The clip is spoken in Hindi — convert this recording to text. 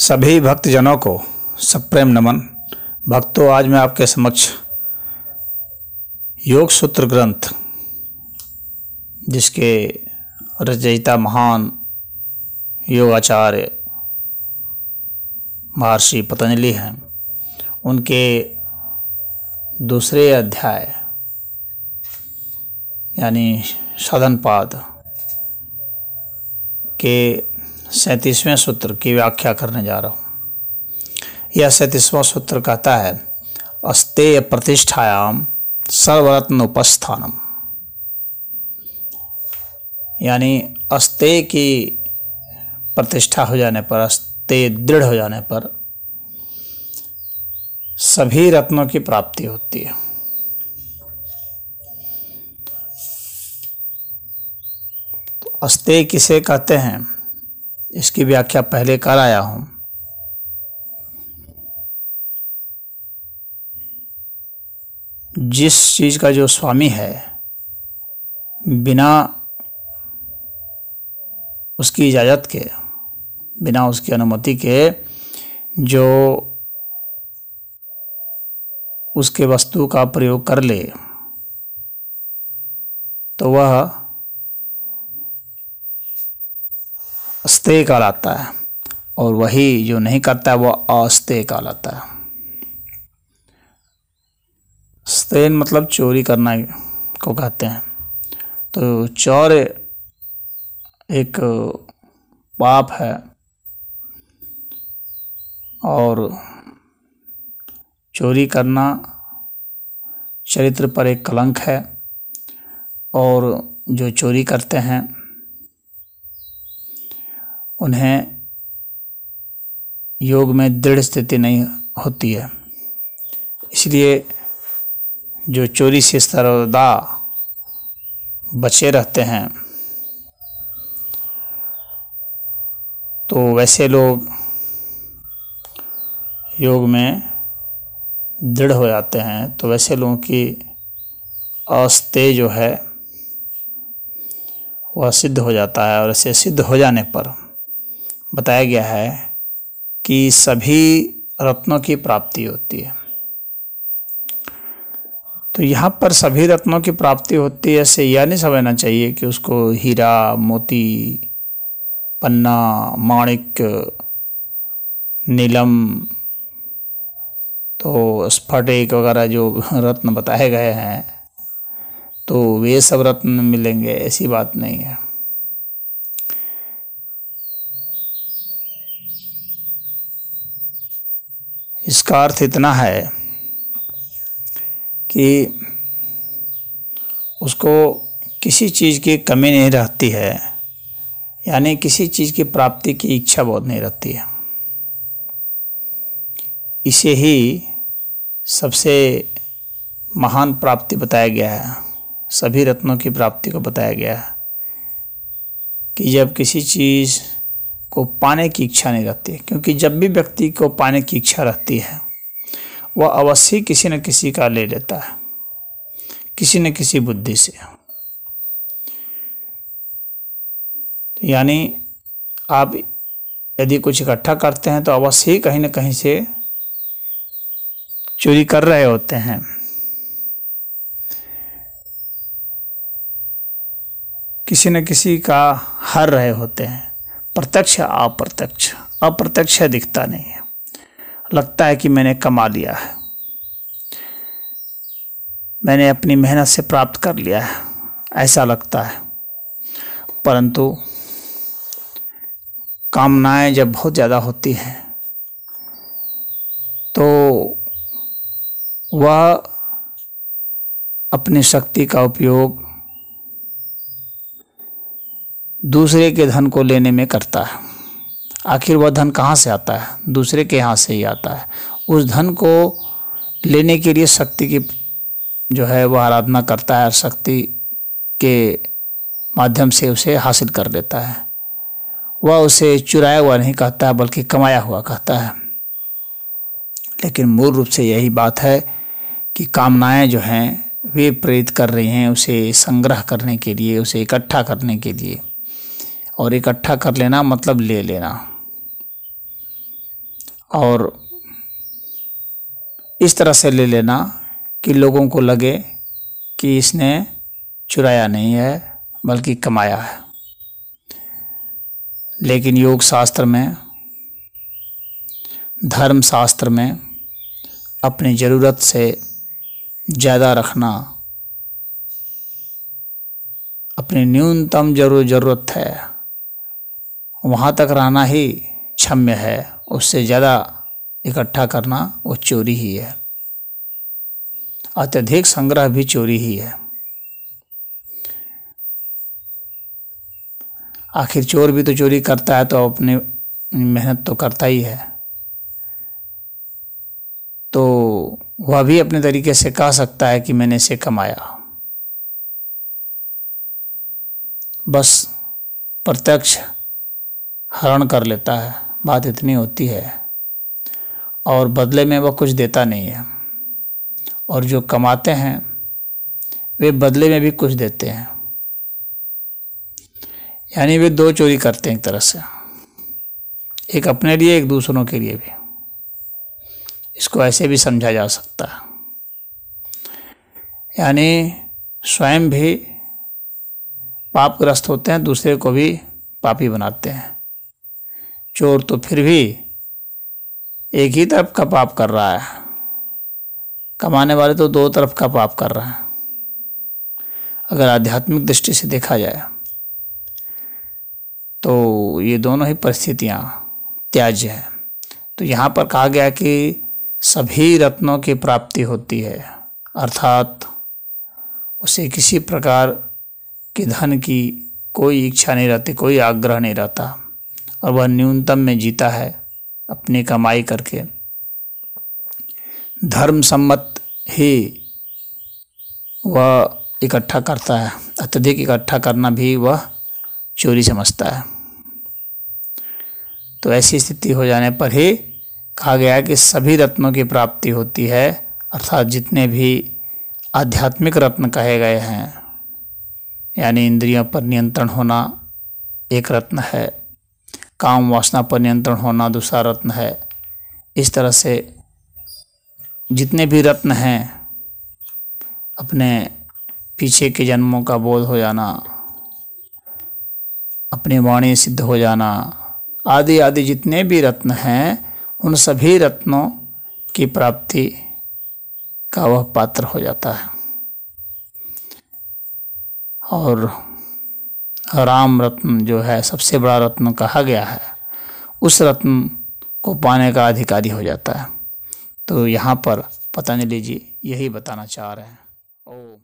सभी भक्तजनों को सप्रेम नमन भक्तों आज मैं आपके समक्ष योग सूत्र ग्रंथ जिसके रचयिता महान योगाचार्य महर्षि पतंजलि हैं उनके दूसरे अध्याय यानी सदनपाद के सैंतीसवें सूत्र की व्याख्या करने जा रहा हूँ यह सैंतीसवां सूत्र कहता है अस्तेय प्रतिष्ठायाम सर्वरत्न उपस्थानम यानी अस्ते की प्रतिष्ठा हो जाने पर अस्ते दृढ़ हो जाने पर सभी रत्नों की प्राप्ति होती है तो अस्ते किसे कहते हैं इसकी व्याख्या पहले कर आया हूं जिस चीज़ का जो स्वामी है बिना उसकी इजाज़त के बिना उसकी अनुमति के जो उसके वस्तु का प्रयोग कर ले तो वह अस्ते कहलाता है और वही जो नहीं करता है वह अस्ते कहलाता है स्तेन मतलब चोरी करना को कहते हैं तो चौर एक पाप है और चोरी करना चरित्र पर एक कलंक है और जो चोरी करते हैं उन्हें योग में दृढ़ स्थिति नहीं होती है इसलिए जो चोरी से सर्वदा बचे रहते हैं तो वैसे लोग योग में दृढ़ हो जाते हैं तो वैसे लोगों की अस्ते जो है वह सिद्ध हो जाता है और इसे सिद्ध हो जाने पर बताया गया है कि सभी रत्नों की प्राप्ति होती है तो यहाँ पर सभी रत्नों की प्राप्ति होती है ऐसे यह नहीं समझना चाहिए कि उसको हीरा मोती पन्ना माणिक नीलम तो स्फटिक वगैरह जो रत्न बताए गए हैं तो वे सब रत्न मिलेंगे ऐसी बात नहीं है इसका अर्थ इतना है कि उसको किसी चीज़ की कमी नहीं रहती है यानी किसी चीज़ की प्राप्ति की इच्छा बहुत नहीं रखती है इसे ही सबसे महान प्राप्ति बताया गया है सभी रत्नों की प्राप्ति को बताया गया है कि जब किसी चीज़ को पाने की इच्छा नहीं रहती क्योंकि जब भी व्यक्ति को पाने की इच्छा रहती है वह अवश्य किसी न किसी का ले लेता है किसी न किसी बुद्धि से यानी आप यदि कुछ इकट्ठा करते हैं तो अवश्य ही कहीं ना कहीं से चोरी कर रहे होते हैं किसी न किसी का हर रहे होते हैं प्रत्यक्ष अप्रत्यक्ष अप्रत्यक्ष दिखता नहीं है लगता है कि मैंने कमा लिया है मैंने अपनी मेहनत से प्राप्त कर लिया है ऐसा लगता है परंतु कामनाएं जब बहुत ज़्यादा होती हैं तो वह अपनी शक्ति का उपयोग दूसरे के धन को लेने में करता है आखिर वह धन कहाँ से आता है दूसरे के यहाँ से ही आता है उस धन को लेने के लिए शक्ति की जो है वह आराधना करता है और शक्ति के माध्यम से उसे हासिल कर लेता है वह उसे चुराया हुआ नहीं कहता बल्कि कमाया हुआ कहता है लेकिन मूल रूप से यही बात है कि कामनाएं जो हैं वे प्रेरित कर रही हैं उसे संग्रह करने के लिए उसे इकट्ठा करने के लिए और इकट्ठा कर लेना मतलब ले लेना और इस तरह से ले लेना कि लोगों को लगे कि इसने चुराया नहीं है बल्कि कमाया है लेकिन योग शास्त्र में धर्म शास्त्र में अपनी ज़रूरत से ज़्यादा रखना अपनी न्यूनतम जरूर ज़रूरत है वहाँ तक रहना ही क्षम्य है उससे ज़्यादा इकट्ठा करना वो चोरी ही है अत्यधिक संग्रह भी चोरी ही है आखिर चोर भी तो चोरी करता है तो अपनी मेहनत तो करता ही है तो वह भी अपने तरीके से कह सकता है कि मैंने इसे कमाया बस प्रत्यक्ष हरण कर लेता है बात इतनी होती है और बदले में वह कुछ देता नहीं है और जो कमाते हैं वे बदले में भी कुछ देते हैं यानी वे दो चोरी करते हैं एक तरह से एक अपने लिए एक दूसरों के लिए भी इसको ऐसे भी समझा जा सकता है यानी स्वयं भी पापग्रस्त होते हैं दूसरे को भी पापी बनाते हैं चोर तो फिर भी एक ही तरफ का पाप कर रहा है कमाने वाले तो दो तरफ का पाप कर रहा है अगर आध्यात्मिक दृष्टि से देखा जाए तो ये दोनों ही परिस्थितियाँ त्याज्य हैं तो यहाँ पर कहा गया कि सभी रत्नों की प्राप्ति होती है अर्थात उसे किसी प्रकार के धन की कोई इच्छा नहीं रहती कोई आग्रह नहीं रहता और वह न्यूनतम में जीता है अपनी कमाई करके धर्म सम्मत ही वह इकट्ठा करता है अत्यधिक इकट्ठा करना भी वह चोरी समझता है तो ऐसी स्थिति हो जाने पर ही कहा गया कि सभी रत्नों की प्राप्ति होती है अर्थात जितने भी आध्यात्मिक रत्न कहे गए हैं यानी इंद्रियों पर नियंत्रण होना एक रत्न है काम वासना पर नियंत्रण होना दूसरा रत्न है इस तरह से जितने भी रत्न हैं अपने पीछे के जन्मों का बोध हो जाना अपने वाणी सिद्ध हो जाना आदि आदि जितने भी रत्न हैं उन सभी रत्नों की प्राप्ति का वह पात्र हो जाता है और राम रत्न जो है सबसे बड़ा रत्न कहा गया है उस रत्न को पाने का अधिकारी हो जाता है तो यहाँ पर पतंजलि जी यही बताना चाह रहे हैं ओम